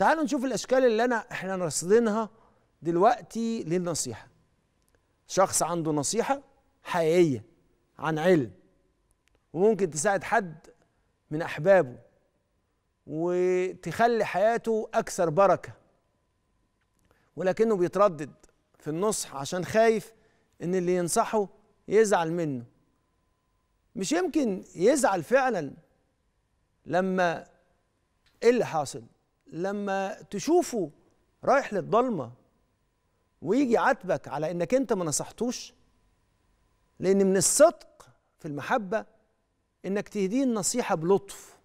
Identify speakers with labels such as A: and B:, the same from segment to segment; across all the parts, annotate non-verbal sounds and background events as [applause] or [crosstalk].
A: تعالوا نشوف الاشكال اللي انا احنا راصدينها دلوقتي للنصيحه شخص عنده نصيحه حقيقيه عن علم وممكن تساعد حد من احبابه وتخلي حياته اكثر بركه ولكنه بيتردد في النصح عشان خايف ان اللي ينصحه يزعل منه مش يمكن يزعل فعلا لما ايه اللي حاصل لما تشوفه رايح للضلمه ويجي عاتبك على انك انت ما نصحتوش لان من الصدق في المحبه انك تهديه النصيحه بلطف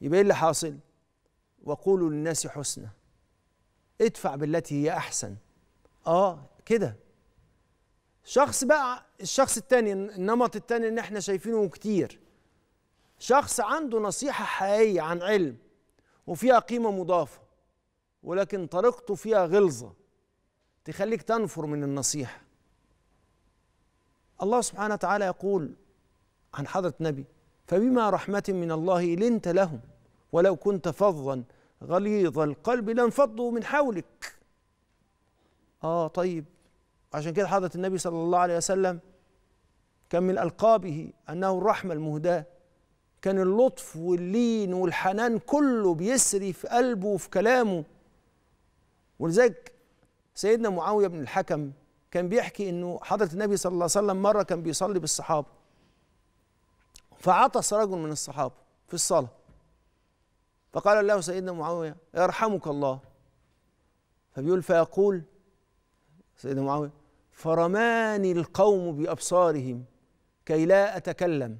A: يبقى ايه اللي حاصل وقولوا للناس حسنة ادفع بالتي هي احسن اه كده شخص بقى الشخص التاني النمط التاني اللي احنا شايفينه كتير شخص عنده نصيحه حقيقيه عن علم وفيها قيمة مضافة ولكن طريقته فيها غلظة تخليك تنفر من النصيحة الله سبحانه وتعالى يقول عن حضرة نبي فبما رحمة من الله لنت لهم ولو كنت فظا غليظ القلب لانفضوا من حولك اه طيب عشان كده حضرة النبي صلى الله عليه وسلم كان من ألقابه أنه الرحمة المهداة كان اللطف واللين والحنان كله بيسري في قلبه وفي كلامه ولذلك سيدنا معاوية بن الحكم كان بيحكي انه حضرة النبي صلى الله عليه وسلم مرة كان بيصلي بالصحابة فعطس رجل من الصحابة في الصلاة فقال له سيدنا معاوية يرحمك الله فبيقول فيقول سيدنا معاوية فرماني القوم بأبصارهم كي لا أتكلم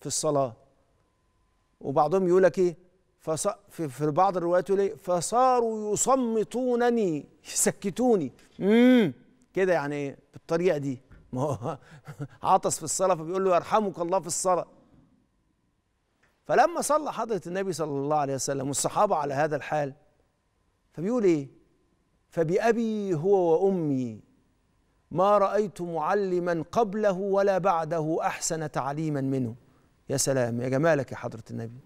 A: في الصلاة وبعضهم يقول لك ايه فص... في, في بعض الروايات يقول ايه فصاروا يصمتونني يسكتوني امم كده يعني ايه بالطريقه دي ما هو [laughs] عطس في الصلاه فبيقول له يرحمك الله في الصلاه فلما صلى حضره النبي صلى الله عليه وسلم والصحابه على هذا الحال فبيقول ايه فبأبي هو وأمي ما رأيت معلما قبله ولا بعده أحسن تعليما منه يا سلام يا جمالك يا حضرة النبي